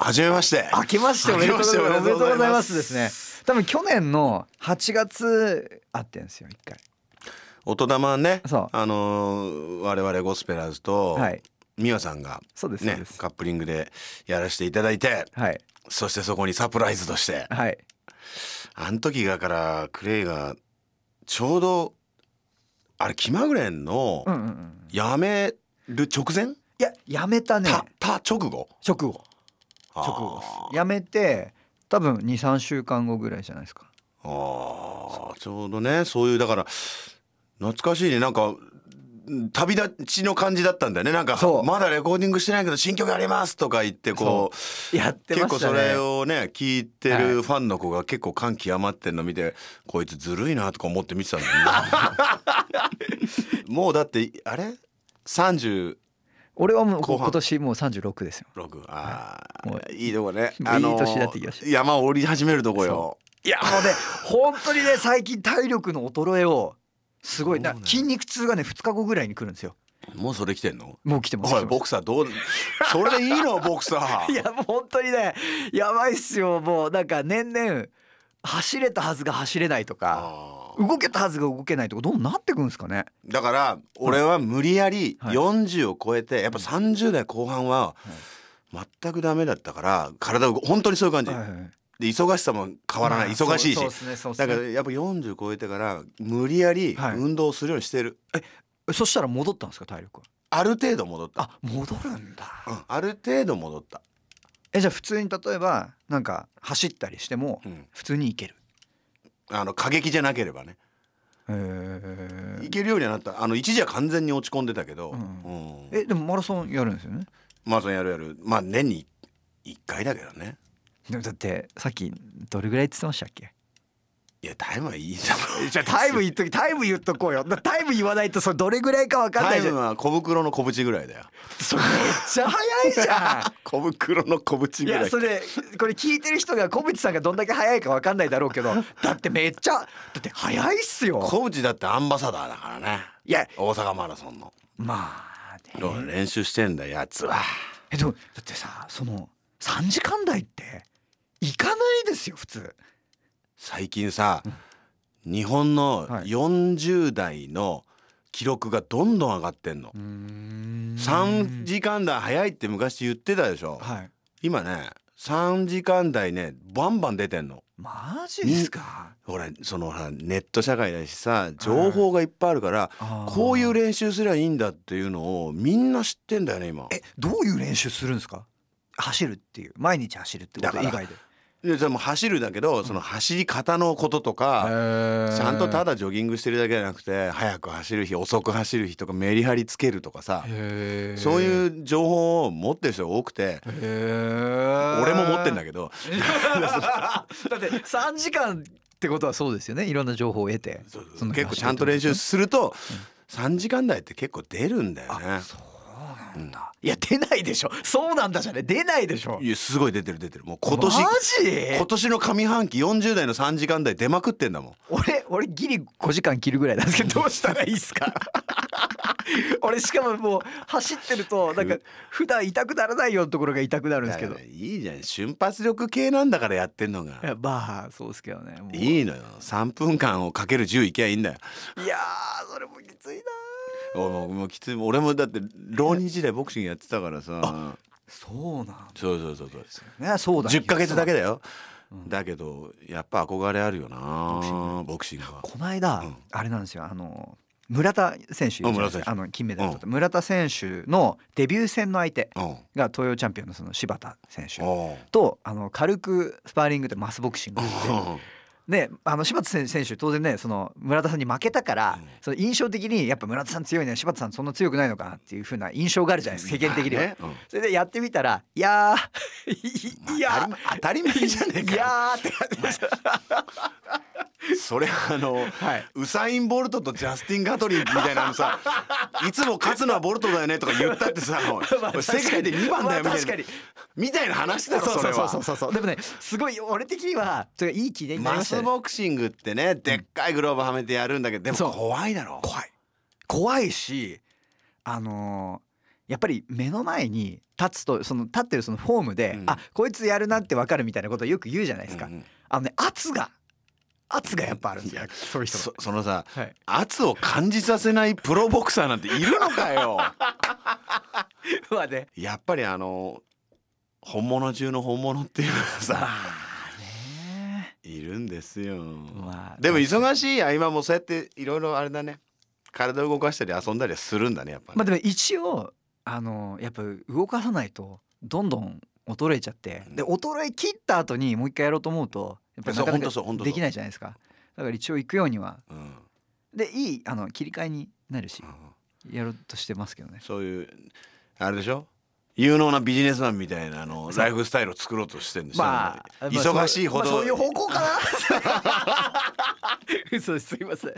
はじめまして。明けましておめでとうございますおめでとうございますね。多分去年の8月あってんですよ一回。音玉ね。あの我々ゴスペラーズと、はい、美和さんが、そうですね、カップリングでやらせていただいて、はい、そしてそこにサプライズとして、はい、あの時がからクレイがちょうどあれ気まぐれんのやめる直前、いややめたねたた直後直後直後ですやめて多分23週間後ぐらいじゃないですかああちょうどねそういうだから懐かしいねなんか旅立ちの感じだったんだよねなんかまだレコーディングしてないけど新曲ありますとか言ってこう、ね、結構それをね聞いてるファンの子が結構感極まってんの見て、はい、こいつずるいなとか思って見てたんだよね もうだってあれ30俺はもう今年もう36ですよ六あ、あ、はい、いいとこね、いい年だってきました山を降り始めるとこよいやもうね本当にね最近体力の衰えをすごいな筋肉痛がね2日後ぐらいに来るんですよもうそれ来てんのもう来てますおいボクサーどうそれでいいのボクサー いやもう本当にねやばいっすよもうなんか年々走れたはずが走れないとか動けたはずが動けないとかどうなってくんですかねだから俺は無理やり40を超えてやっぱ30代後半は全くダメだったから体を本当にそういう感じ。で忙しさも変わらない、忙しいし、だからやっぱ40超えてから無理やり運動するようにしてる、はい、えそしたら戻ったんですか体力はある程度戻ったあ戻るんだ、うん、ある程度戻ったえじゃあ普通に例えばなんか走ったりしても普通に行ける、あの過激じゃなければねえ行けるようにはなったあの一時は完全に落ち込んでたけど、うんえでもマラソンやるんですよねマラソンやるやるまあ年に1回だけどねだってさっきどれぐらいって言ってましたっけいやタイムはいいじゃん。じゃタイム言っときタイム言っとこうよ。タイム言わないとそれどれぐらいかわかんないじゃん。タイムは小袋の小渕ぐらいだよ。それめっちゃ早いじゃん。小袋の小渕ぐらい。いやそれこれ聞いてる人が小渕さんがどんだけ早いかわかんないだろうけど、だってめっちゃだって早いっすよ。小渕だってアンバサダーだからね。いや大阪マラソンの。まあね。練習してんだやつは。えでもだってさその三時間台って行かないですよ普通。最近さ、日本の40代の記録がどんどん上がってんの。3時間台早いって昔言ってたでしょ。はい、今ね3時間台ねバンバン出てんの。マジですかほらそのネット社会だしさ情報がいっぱいあるから、うん、こういう練習すりゃいいんだっていうのをみんな知ってんだよね今えどういう練習するんですか走るっていう毎日走るってこと以外でいやじゃもう走るだけどその走り方のこととか、ちゃんとただジョギングしてるだけじゃなくて早く走る日遅く走る日とかメリハリつけるとかさそういう情報を持ってる人多くて俺も持ってんだけど だって3時間ってことはそうですよねいろんな情報を得て結構ちゃんと練習すると、3時間台って結構出るんだよね。んだ、うん、いや出ないでしょそうなんだじゃね出ないでしょいやすごい出てる出てるもう今年今年の上半期40代の3時間台出まくってんだもん俺俺ギリ5時間切るぐらいなんですけどどうしたらいいっすか 俺しかももう走ってるとなんか普段痛くならないよところが痛くなるんですけど、いいじゃん瞬発力系なんだからやってんのがまあそうですけどねいいのよ3分間をかける10いきゃいいんだよいやそれもきついなもうきつい俺もだって浪人時代ボクシングやってたからさそうなんそうそうそうそうねそうだ10月だけだよ、だけどやっぱ憧れあるよなボクシングはこの間、うん、あれなんですよあの村田選手あの金メダルった、うん、村田選手のデビュー戦の相手が東洋チャンピオンのその柴田選手とあの軽くスパーリングでマスボクシングで。ね、あの柴田選手当然ねその村田さんに負けたから、うん、その印象的にやっぱ村田さん強いね柴田さんそんな強くないのかなっていうふうな印象があるじゃないですか世間的には、ねうん、それでやってみたら「いやいや当たり前じゃねえか」いやーって感じでした。それあの、はい、ウサイン・ボルトとジャスティン・ガトリンみたいなのさ いつも勝つのはボルトだよねとか言ったってさ、まあ、世界で2番だよみたいな、まあ、みたいな話だろそれはそうそうそうでもねすごい俺的にはそれいい気でマスボクシングってねでっかいグローブはめてやるんだけどでも怖いだろ怖い怖いしあのー、やっぱり目の前に立つとその立ってるそのフォームで、うん、あこいつやるなって分かるみたいなことをよく言うじゃないですか、うんうん、あのね圧が圧がやっぱあるんだよそそそのさ、はい、圧を感じさせないプロボクサーなんているのかよ ねやっぱりあの本物中の本物っていうのはさ、いるんですよ、まあ、でも忙しい合間もそうやっていろいろあれだね体を動かしたり遊んだりするんだねやっぱ、ね、まあでも一応あのやっぱ動かさないとどんどん衰えちゃって、うん、で衰え切った後にもう一回やろうと思うとやっぱりなかなかできないじゃないですかだから一応行くようには、うん、でいいあの切り替えになるし、うん、やろうとしてますけどねそういうあれでしょ有能なビジネスマンみたいなあのライフスタイルを作ろうとしてるんですよ、まあ、忙しいほど、まあ、そういう方向かな 嘘すいません